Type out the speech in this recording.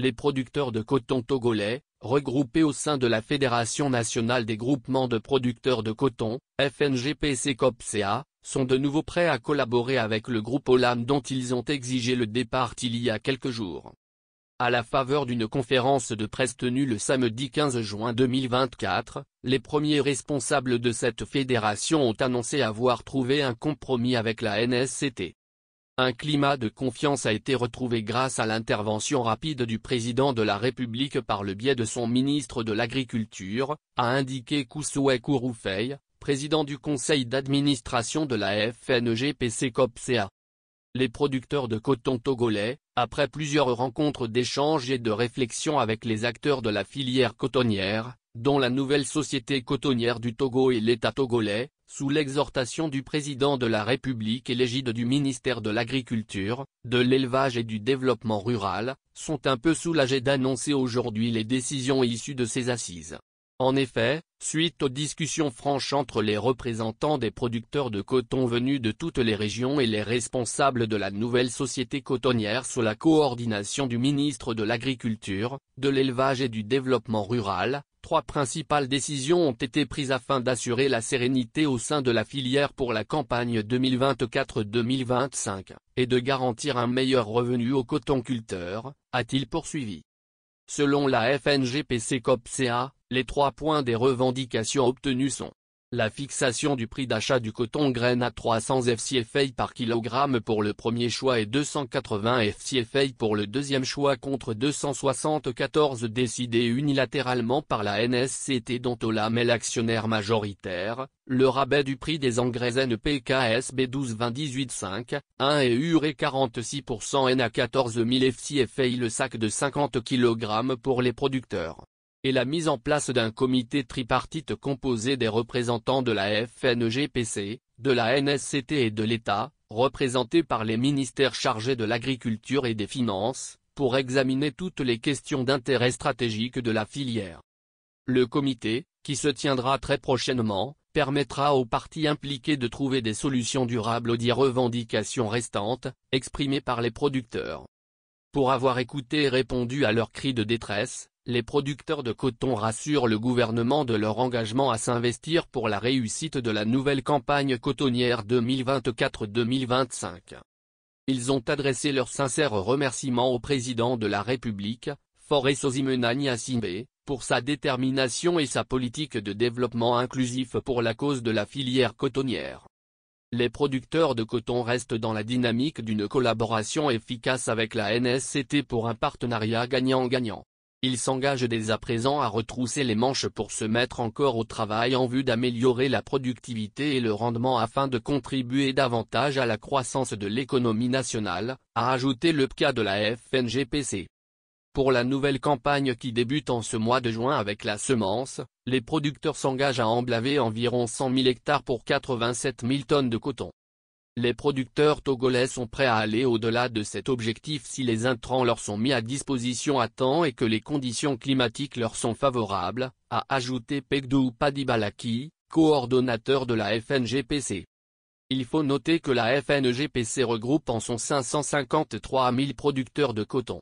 les producteurs de coton togolais, regroupés au sein de la Fédération nationale des groupements de producteurs de coton, FNGPC COPCA, sont de nouveau prêts à collaborer avec le groupe Olam dont ils ont exigé le départ il y a quelques jours. À la faveur d'une conférence de presse tenue le samedi 15 juin 2024, les premiers responsables de cette fédération ont annoncé avoir trouvé un compromis avec la NSCT. Un climat de confiance a été retrouvé grâce à l'intervention rapide du président de la République par le biais de son ministre de l'Agriculture, a indiqué Koussoué Kouroufei, président du conseil d'administration de la FNGPC COPCA. Les producteurs de coton togolais, après plusieurs rencontres d'échanges et de réflexions avec les acteurs de la filière cotonnière, dont la nouvelle société cotonnière du Togo et l'État togolais, sous l'exhortation du président de la République et l'égide du ministère de l'Agriculture, de l'Élevage et du Développement Rural, sont un peu soulagés d'annoncer aujourd'hui les décisions issues de ces assises. En effet, suite aux discussions franches entre les représentants des producteurs de coton venus de toutes les régions et les responsables de la nouvelle société cotonnière sous la coordination du ministre de l'Agriculture, de l'Élevage et du Développement Rural, trois principales décisions ont été prises afin d'assurer la sérénité au sein de la filière pour la campagne 2024-2025, et de garantir un meilleur revenu aux cotonculteurs, a-t-il poursuivi. Selon la FNGPC-COPCA, les trois points des revendications obtenues sont la fixation du prix d'achat du coton graine à 300 FCFA par kilogramme pour le premier choix et 280 FCFA pour le deuxième choix contre 274 décidés unilatéralement par la NSCT dont Olam est l'actionnaire majoritaire, le rabais du prix des engrais NPKSB 12 28 5, 1 et UR et 46% N à 14 000 FCFA le sac de 50 kg pour les producteurs et la mise en place d'un comité tripartite composé des représentants de la FNGPC, de la NSCT et de l'État, représentés par les ministères chargés de l'agriculture et des finances, pour examiner toutes les questions d'intérêt stratégique de la filière. Le comité, qui se tiendra très prochainement, permettra aux parties impliquées de trouver des solutions durables aux dix revendications restantes, exprimées par les producteurs. Pour avoir écouté et répondu à leurs cris de détresse, les producteurs de coton rassurent le gouvernement de leur engagement à s'investir pour la réussite de la nouvelle campagne cotonnière 2024-2025. Ils ont adressé leurs sincères remerciements au président de la République, Foré Sosimena Niasimbe, pour sa détermination et sa politique de développement inclusif pour la cause de la filière cotonnière les producteurs de coton restent dans la dynamique d'une collaboration efficace avec la NSCT pour un partenariat gagnant-gagnant. Ils s'engagent dès à présent à retrousser les manches pour se mettre encore au travail en vue d'améliorer la productivité et le rendement afin de contribuer davantage à la croissance de l'économie nationale, a ajouté le PCA de la FNGPC. Pour la nouvelle campagne qui débute en ce mois de juin avec la semence, les producteurs s'engagent à emblaver environ 100 000 hectares pour 87 000 tonnes de coton. Les producteurs togolais sont prêts à aller au-delà de cet objectif si les intrants leur sont mis à disposition à temps et que les conditions climatiques leur sont favorables, a ajouté Pegdou Padibalaki, coordonnateur de la FNGPC. Il faut noter que la FNGPC regroupe en son 553 000 producteurs de coton.